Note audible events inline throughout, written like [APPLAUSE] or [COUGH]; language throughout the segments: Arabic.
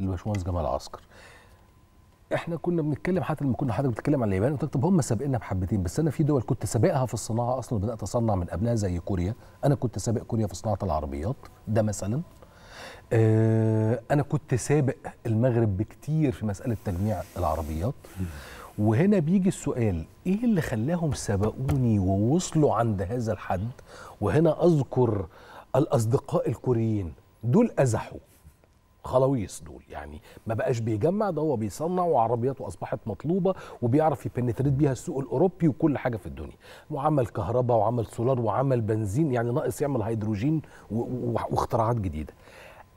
للباشمهندس جمال عسكر احنا كنا بنتكلم حتى لما كنا حضرتك بتتكلم عن اليابان قلت طب هم سابقنا بحبتين بس انا في دول كنت سابقها في الصناعه اصلا بدات اصنع من قبلها زي كوريا انا كنت سابق كوريا في صناعه العربيات ده مثلا آه، انا كنت سابق المغرب بكتير في مساله تجميع العربيات وهنا بيجي السؤال ايه اللي خلاهم سبقوني ووصلوا عند هذا الحد وهنا اذكر الاصدقاء الكوريين دول أزحوا خلاويص دول يعني ما بقاش بيجمع ده هو بيصنع وعربياته اصبحت مطلوبه وبيعرف يبنتريت بيها السوق الاوروبي وكل حاجه في الدنيا وعمل كهرباء وعمل سولار وعمل بنزين يعني ناقص يعمل هيدروجين واختراعات جديده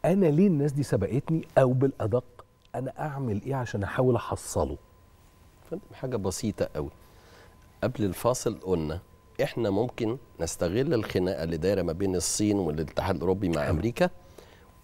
انا ليه الناس دي سبقتني او بالادق انا اعمل ايه عشان احاول احصله فندم حاجه بسيطه قوي قبل الفاصل قلنا احنا ممكن نستغل الخناقه اللي دايره ما بين الصين والاتحاد الاوروبي مع امريكا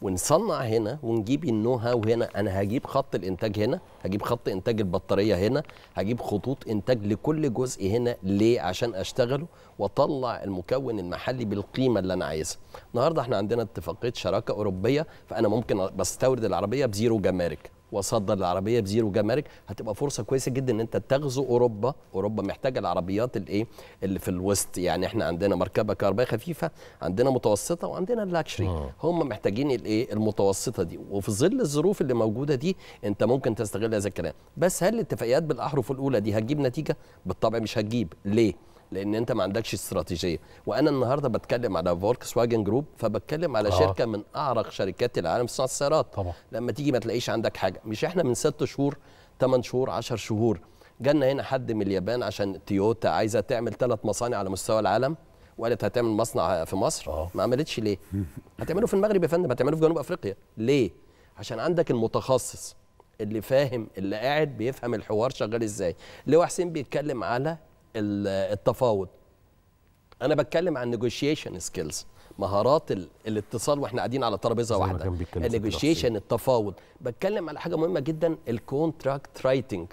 ونصنع هنا ونجيب النو هاو هنا انا هجيب خط الانتاج هنا هجيب خط انتاج البطاريه هنا هجيب خطوط انتاج لكل جزء هنا ليه عشان اشتغله واطلع المكون المحلي بالقيمه اللي انا عايزها النهارده احنا عندنا اتفاقيه شراكه اوروبيه فانا ممكن بستورد العربيه بزيرو جمارك وصدر العربيه بزيرو جمارك هتبقى فرصه كويسه جدا ان انت تغزو اوروبا اوروبا محتاجه العربيات الايه اللي في الوسط يعني احنا عندنا مركبه كهربائيه خفيفه عندنا متوسطه وعندنا اللاكشري آه. هم محتاجين الايه المتوسطه دي وفي ظل الظروف اللي موجوده دي انت ممكن تستغل هذا الكلام بس هل الاتفاقيات بالاحرف الاولى دي هتجيب نتيجه بالطبع مش هتجيب ليه لان انت ما عندكش استراتيجيه وانا النهارده بتكلم على فولكس واجن جروب فبتكلم على آه. شركه من اعرق شركات العالم في صناعه السيارات طبعا لما تيجي ما تلاقيش عندك حاجه مش احنا من ست شهور 8 شهور 10 شهور جالنا هنا حد من اليابان عشان تويوتا عايزه تعمل ثلاث مصانع على مستوى العالم وقالت هتعمل مصنع في مصر آه. ما عملتش ليه؟ [LAUGHS] هتعمله في المغرب يا فندم هتعمله في جنوب افريقيا ليه؟ عشان عندك المتخصص اللي فاهم اللي قاعد بيفهم الحوار شغال ازاي لو حسين بيتكلم على التفاوض انا بتكلم عن نيجوشيشن سكيلز مهارات الاتصال واحنا قاعدين على ترابيزه واحده النيجوشيشن التفاوض بتكلم على حاجه مهمه جدا الكونتراكت رايتنج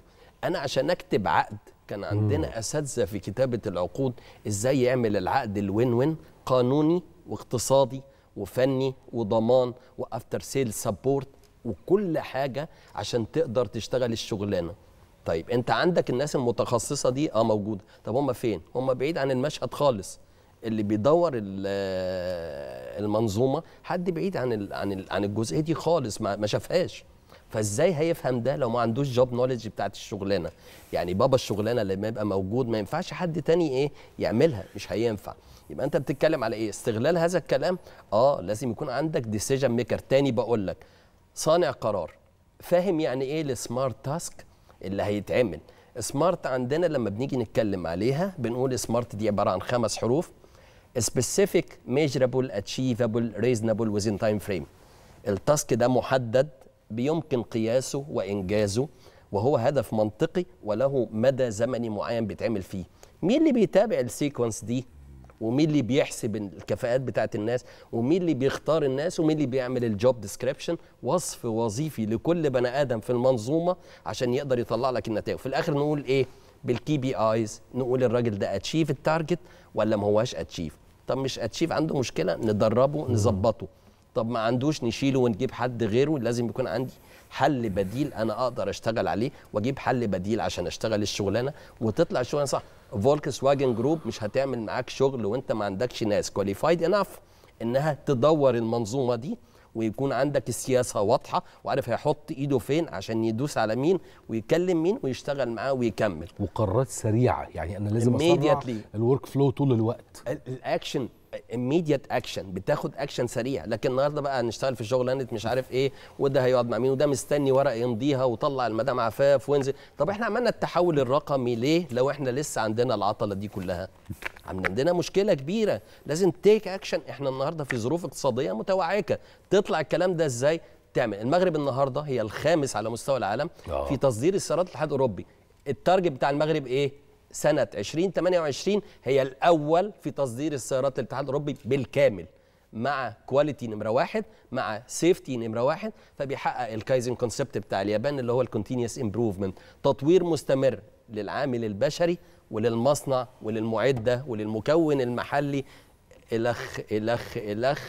انا عشان اكتب عقد كان عندنا اساتذه في كتابه العقود ازاي يعمل العقد الوين وين قانوني واقتصادي وفني وضمان وافتر سيل سبورت وكل حاجه عشان تقدر تشتغل الشغلانه طيب انت عندك الناس المتخصصه دي اه موجوده طب هم فين هم بعيد عن المشهد خالص اللي بيدور آه، المنظومه حد بعيد عن الـ عن الـ عن الجزئيه دي خالص ما شافهاش فازاي هيفهم ده لو ما عندوش جوب نوليدج بتاعت الشغلانه يعني بابا الشغلانه لما يبقى موجود ما ينفعش حد تاني ايه يعملها مش هينفع يبقى انت بتتكلم على ايه استغلال هذا الكلام اه لازم يكون عندك ديسيجن ميكر تاني بقول لك صانع قرار فاهم يعني ايه السمارت تاسك اللي هيتعمل سمارت عندنا لما بنيجي نتكلم عليها بنقول سمارت دي عباره عن خمس حروف سبيسيفيك ميجرابل اتشيفابل ريزنابل within تايم فريم التاسك ده محدد بيمكن قياسه وانجازه وهو هدف منطقي وله مدى زمني معين بيتعمل فيه مين اللي بيتابع السيكونس دي ومين اللي بيحسب الكفاءات بتاعت الناس ومين اللي بيختار الناس ومين اللي بيعمل الجوب ديسكريبشن وصف وظيفي لكل بني ادم في المنظومه عشان يقدر يطلع لك النتائج في الاخر نقول ايه بالكي بي ايز نقول الراجل ده اتشيف التارجت ولا ما هواش اتشيف طب مش اتشيف عنده مشكله ندربه نظبطه طب ما عندوش نشيله ونجيب حد غيره لازم يكون عندي حل بديل انا اقدر اشتغل عليه واجيب حل بديل عشان اشتغل الشغلانه وتطلع الشغلانه صح فولكس واجن جروب مش هتعمل معاك شغل وانت ما عندكش ناس كواليفايد انف انها تدور المنظومه دي ويكون عندك السياسه واضحه وعارف هيحط ايده فين عشان يدوس على مين ويكلم مين ويشتغل معاه ويكمل وقرارات سريعه يعني انا لازم اسرع الورك فلو طول الوقت الاكشن immediate اكشن بتاخد اكشن سريع لكن النهارده بقى هنشتغل في شغلانه مش عارف ايه وده هيقعد مع مين وده مستني ورق يمضيها وطلع المدام عفاف وانزل طب احنا عملنا التحول الرقمي ليه لو احنا لسه عندنا العطله دي كلها عندنا مشكله كبيره لازم تيك اكشن احنا النهارده في ظروف اقتصاديه متوعكه تطلع الكلام ده ازاي تعمل المغرب النهارده هي الخامس على مستوى العالم آه. في تصدير السيارات الاتحاد الاوروبي التارجت بتاع المغرب ايه سنه 2028 هي الاول في تصدير السيارات الاتحاد الاوروبي بالكامل مع كواليتي نمره واحد مع سيفتي نمره واحد فبيحقق الكايزن كونسبت بتاع اليابان اللي هو الكونتينيوس امبروفمنت تطوير مستمر للعامل البشري وللمصنع وللمعده وللمكون المحلي الخ الخ الخ